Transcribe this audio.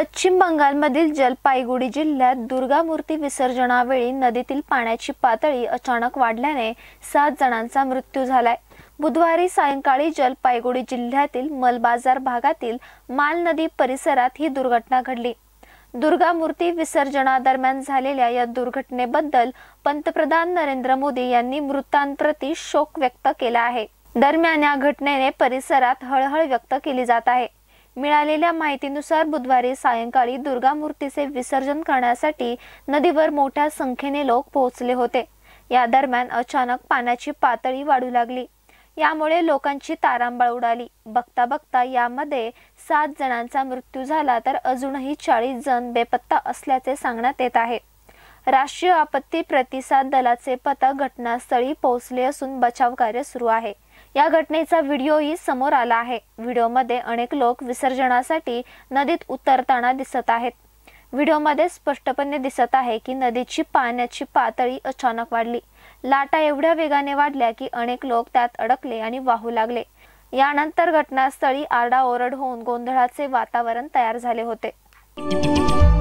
पश्चिम बंगालमधील जलपाईगुडी जिल्ह्यात दुर्गा मूर्ती विसर्जनावेळी नदीतील पाण्याची पातळी अचानक वाढल्याने सात जणांचा मृत्यू झालाय बुधवारी सायंकाळी जलपाईगुडी जिल्ह्यातील मलबाजार भागातील माल नदी परिसरात ही दुर्घटना घडली दुर्गा मूर्ती विसर्जनादरम्यान झालेल्या या दुर्घटनेबद्दल पंतप्रधान नरेंद्र मोदी यांनी मृतांप्रती शोक व्यक्त केला आहे दरम्यान या घटनेने परिसरात हळहळ व्यक्त केली जात आहे मिळालेल्या माहितीनुसार बुधवारी सायंकाळी दुर्गा मूर्तीचे विसर्जन करण्यासाठी नदीवर मोठ्या संख्येने लोक पोहोचले होते या दरम्यान अचानक पाण्याची पातळी वाढू लागली यामुळे लोकांची तारांबळ उडाली बघता बघता यामध्ये सात जणांचा मृत्यू झाला तर अजूनही चाळीस जण बेपत्ता असल्याचे सांगण्यात येत आहे राष्ट्रीय आपत्ती प्रतिसाद दलाचे पथक घटनास्थळी पोहोचले असून बचाव कार्य सुरू आहे या घटनेचा व्हिडिओही समोर आला आहे व्हिडिओमध्ये अनेक लोक विसर्जनासाठी नदीत उतरताना दिसत आहेत व्हिडिओमध्ये स्पष्टपणे दिसत आहे की नदीची पाण्याची पातळी अचानक वाढली लाटा एवढ्या वेगाने वाढल्या की अनेक लोक त्यात अडकले आणि वाहू लागले यानंतर घटनास्थळी आरडाओरड होऊन गोंधळाचे वातावरण तयार झाले होते